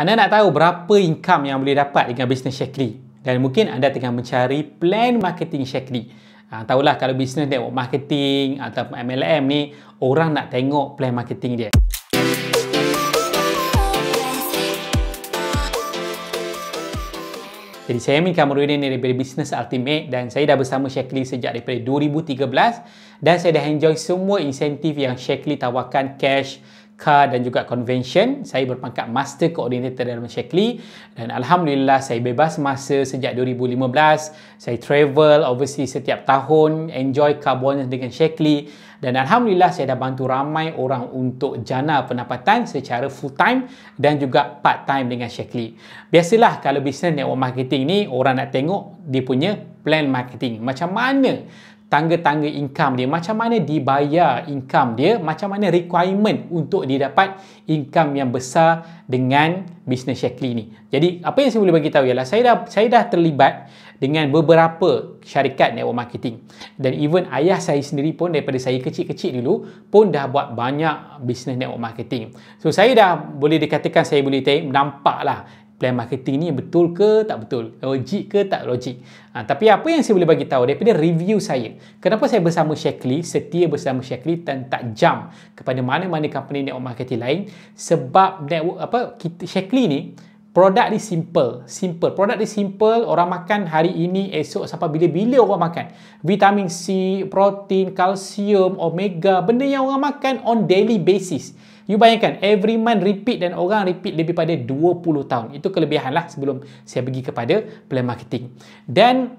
Anda nak tahu berapa income yang boleh dapat dengan bisnes Shakri dan mungkin anda tengah mencari plan marketing Shakri. Ha, tahulah kalau bisnes network marketing atau MLM ni orang nak tengok plan marketing dia. Jadi saya Min Kamarudin daripada Business Ultimate dan saya dah bersama Shakli sejak daripada 2013 dan saya dah enjoy semua insentif yang Shakli tawarkan cash, car dan juga convention. Saya berpangkat master coordinator dalam Shekli dan alhamdulillah saya bebas masa sejak 2015. Saya travel obviously setiap tahun enjoy carbon dengan Shekli dan alhamdulillah saya dah bantu ramai orang untuk jana pendapatan secara full time dan juga part time dengan Shekli. Biasalah kalau business network marketing ni orang nak tengok dia punya plan marketing macam mana tangga-tangga income dia, macam mana dibayar income dia, macam mana requirement untuk dia dapat income yang besar dengan bisnes Shackley ni. Jadi apa yang saya boleh bagi tahu ialah saya dah saya dah terlibat dengan beberapa syarikat network marketing dan even ayah saya sendiri pun daripada saya kecil-kecil dulu pun dah buat banyak bisnes network marketing. So saya dah boleh dikatakan saya boleh nampak lah plan marketing ni betul ke tak betul logik ke tak logik ha, tapi apa yang saya boleh bagi tahu daripada review saya kenapa saya bersama Shackley setia bersama Shackley dan tak jump kepada mana-mana company network marketing lain sebab network apa kita, Shackley ni produk ni simple simple produk ni simple orang makan hari ini esok sampai bila-bila orang makan vitamin C protein kalsium omega benda yang orang makan on daily basis You bayangkan every month repeat dan orang repeat lebih pada 20 tahun. Itu kelebihan lah sebelum saya pergi kepada plan marketing. Dan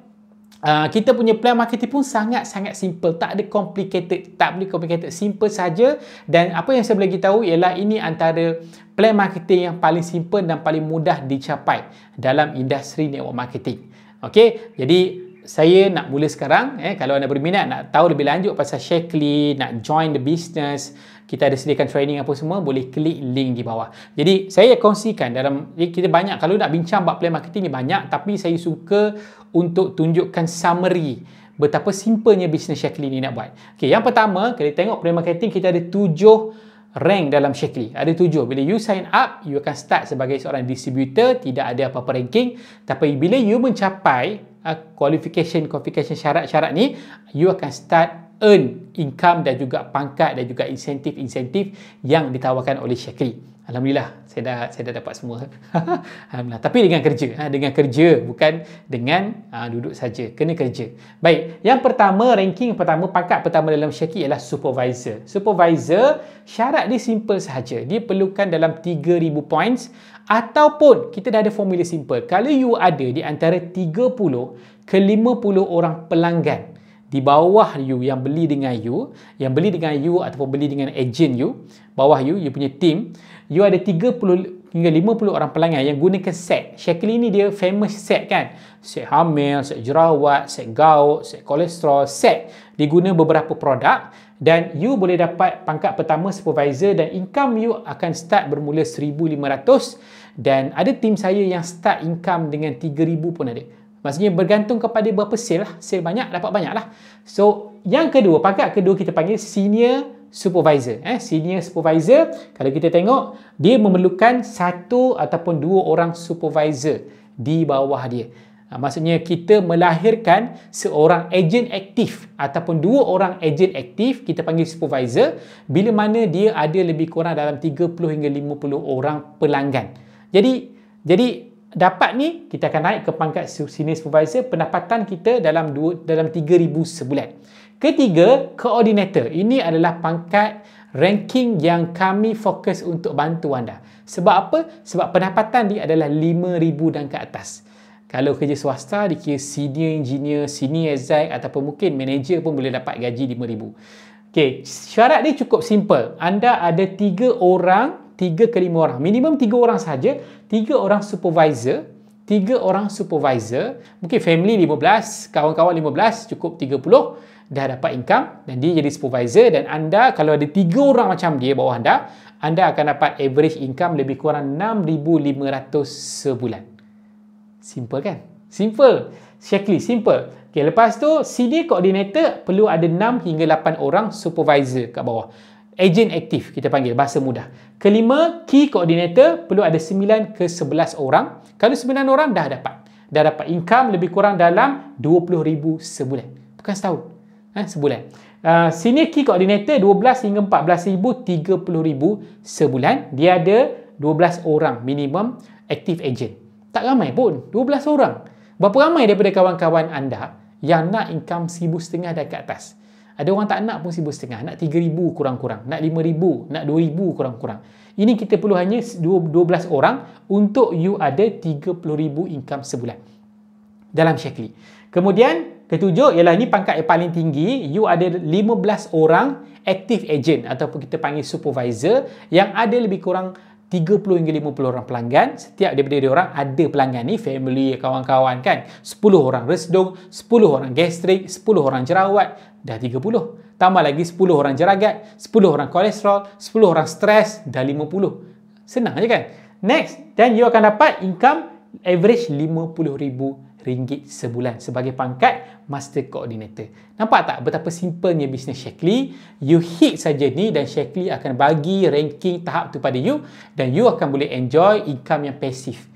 Uh, kita punya plan marketing pun sangat-sangat simple tak ada complicated tak boleh complicated simple saja dan apa yang saya boleh tahu ialah ini antara plan marketing yang paling simple dan paling mudah dicapai dalam industri network marketing Okay, jadi saya nak mula sekarang eh kalau anda berminat nak tahu lebih lanjut pasal Shackly, nak join the business kita ada sediakan training apa semua boleh klik link di bawah jadi saya kongsikan dalam kita banyak kalau nak bincang bab plan marketing ni banyak tapi saya suka untuk tunjukkan summary betapa simplenya business Shackly ni nak buat okay, yang pertama kalau tengok plan marketing kita ada tujuh rank dalam Shackly. Ada tujuh. Bila you sign up, you akan start sebagai seorang distributor, tidak ada apa-apa ranking. Tapi bila you mencapai Ah, qualification qualification syarat-syarat ni you akan start earn income dan juga pangkat dan juga insentif-insentif yang ditawarkan oleh Syakri. Alhamdulillah saya dah saya dah dapat semua. Alhamdulillah tapi dengan kerja ah, dengan kerja bukan dengan uh, duduk saja kena kerja. Baik, yang pertama ranking pertama pangkat pertama dalam Syakri ialah supervisor. Supervisor syarat dia simple sahaja. Dia perlukan dalam 3000 points ataupun kita dah ada formula simple kalau you ada di antara 30 ke 50 orang pelanggan di bawah you yang beli dengan you yang beli dengan you ataupun beli dengan agent you bawah you you punya team you ada hingga 50 orang pelanggan yang gunakan set. Shackley ni dia famous set kan. Set hamil, set jerawat, set gout, set kolesterol, set. Diguna beberapa produk dan you boleh dapat pangkat pertama supervisor dan income you akan start bermula 1500 dan ada tim saya yang start income dengan 3000 pun ada. Maksudnya bergantung kepada berapa sale lah. Sale banyak, dapat banyak lah. So, yang kedua, pangkat kedua kita panggil senior supervisor eh senior supervisor kalau kita tengok dia memerlukan satu ataupun dua orang supervisor di bawah dia ha, maksudnya kita melahirkan seorang agent aktif ataupun dua orang agent aktif kita panggil supervisor bila mana dia ada lebih kurang dalam 30 hingga 50 orang pelanggan jadi jadi dapat ni kita akan naik ke pangkat senior supervisor pendapatan kita dalam dua, dalam 3000 sebulan Ketiga, koordinator. Ini adalah pangkat ranking yang kami fokus untuk bantu anda. Sebab apa? Sebab pendapatan dia adalah RM5,000 dan ke atas. Kalau kerja swasta, dikira senior engineer, senior exec ataupun mungkin manager pun boleh dapat gaji RM5,000. Okay, syarat dia cukup simple. Anda ada tiga orang, tiga ke lima orang. Minimum tiga orang saja, tiga orang supervisor, tiga orang supervisor, mungkin family 15, kawan-kawan 15, cukup 30 dah dapat income dan dia jadi supervisor dan anda kalau ada tiga orang macam dia bawah anda anda akan dapat average income lebih kurang 6,500 sebulan simple kan simple Shakli, simple. Okay, lepas tu, senior coordinator perlu ada 6 hingga 8 orang supervisor kat bawah. Agent aktif, kita panggil bahasa mudah. Kelima, key coordinator perlu ada 9 ke 11 orang. Kalau 9 orang, dah dapat. Dah dapat income lebih kurang dalam RM20,000 sebulan. Bukan setahun eh, sebulan. Uh, senior key coordinator 12 hingga 14,000 30,000 sebulan dia ada 12 orang minimum active agent tak ramai pun 12 orang berapa ramai daripada kawan-kawan anda yang nak income rm setengah dah ke atas ada orang tak nak pun rm setengah nak RM3,000 kurang-kurang nak RM5,000 nak RM2,000 kurang-kurang ini kita perlu hanya 12 orang untuk you ada RM30,000 income sebulan dalam Shekli kemudian Ketujuh ialah ini pangkat yang paling tinggi. You ada 15 orang active agent ataupun kita panggil supervisor yang ada lebih kurang 30 hingga 50 orang pelanggan. Setiap daripada dia orang ada pelanggan ni, family, kawan-kawan kan. 10 orang resdung, 10 orang gastrik, 10 orang jerawat, dah 30 tambah lagi 10 orang jeragat, 10 orang kolesterol, 10 orang stres, dah 50. Senang aja kan? Next, then you akan dapat income average 50,000 ringgit sebulan sebagai pangkat master coordinator. Nampak tak betapa simplenya bisnes Shekli? You hit saja ni dan Shekli akan bagi ranking tahap tu pada you dan you akan boleh enjoy income yang pasif.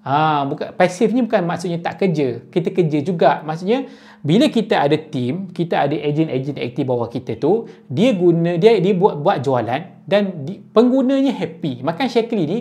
Ah, ha, bukan pasif ni bukan maksudnya tak kerja. Kita kerja juga. Maksudnya bila kita ada team, kita ada ejen-ejen aktif bawah kita tu, dia guna dia dia buat buat jualan dan di, penggunanya happy. Makan Shekli ni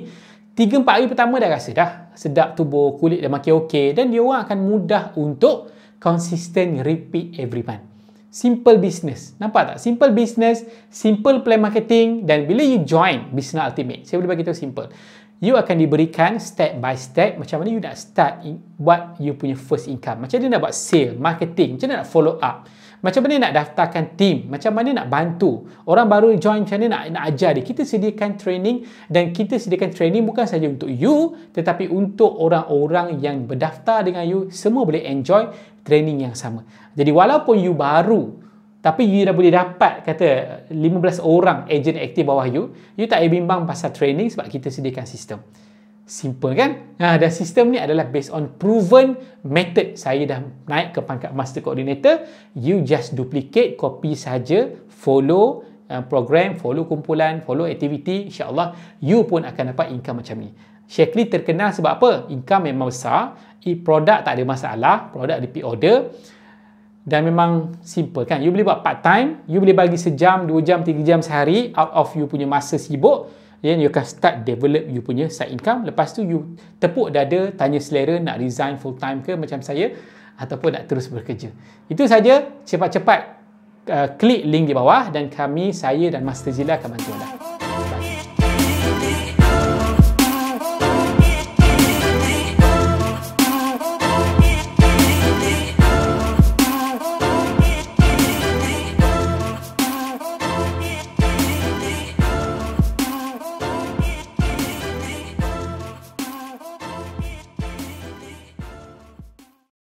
3 4 hari pertama dah rasa dah sedap tubuh kulit dah makin okey dan dia orang akan mudah untuk consistent repeat every month simple business nampak tak simple business simple plan marketing dan bila you join business ultimate saya boleh bagi tahu simple you akan diberikan step by step macam mana you nak start buat you punya first income macam mana nak buat sale marketing macam mana nak follow up macam mana nak daftarkan team? Macam mana nak bantu? Orang baru join macam mana nak, nak ajar dia? Kita sediakan training dan kita sediakan training bukan saja untuk you tetapi untuk orang-orang yang berdaftar dengan you semua boleh enjoy training yang sama. Jadi walaupun you baru tapi you dah boleh dapat kata 15 orang agent aktif bawah you, you tak payah bimbang pasal training sebab kita sediakan sistem simple kan? Nah, dan sistem ni adalah based on proven method. Saya dah naik ke pangkat master coordinator, you just duplicate, copy saja, follow ah, program, follow kumpulan, follow activity. insyaAllah you pun akan dapat income macam ni. Shakely terkenal sebab apa? Income memang besar, produk tak ada masalah, produk ada order dan memang simple kan? You boleh buat part time, you boleh bagi sejam, dua jam, tiga jam sehari out of you punya masa sibuk, then you akan start develop you punya side income lepas tu you tepuk dada tanya selera nak resign full time ke macam saya ataupun nak terus bekerja itu saja cepat-cepat uh, klik link di bawah dan kami saya dan Master Zila akan bantu anda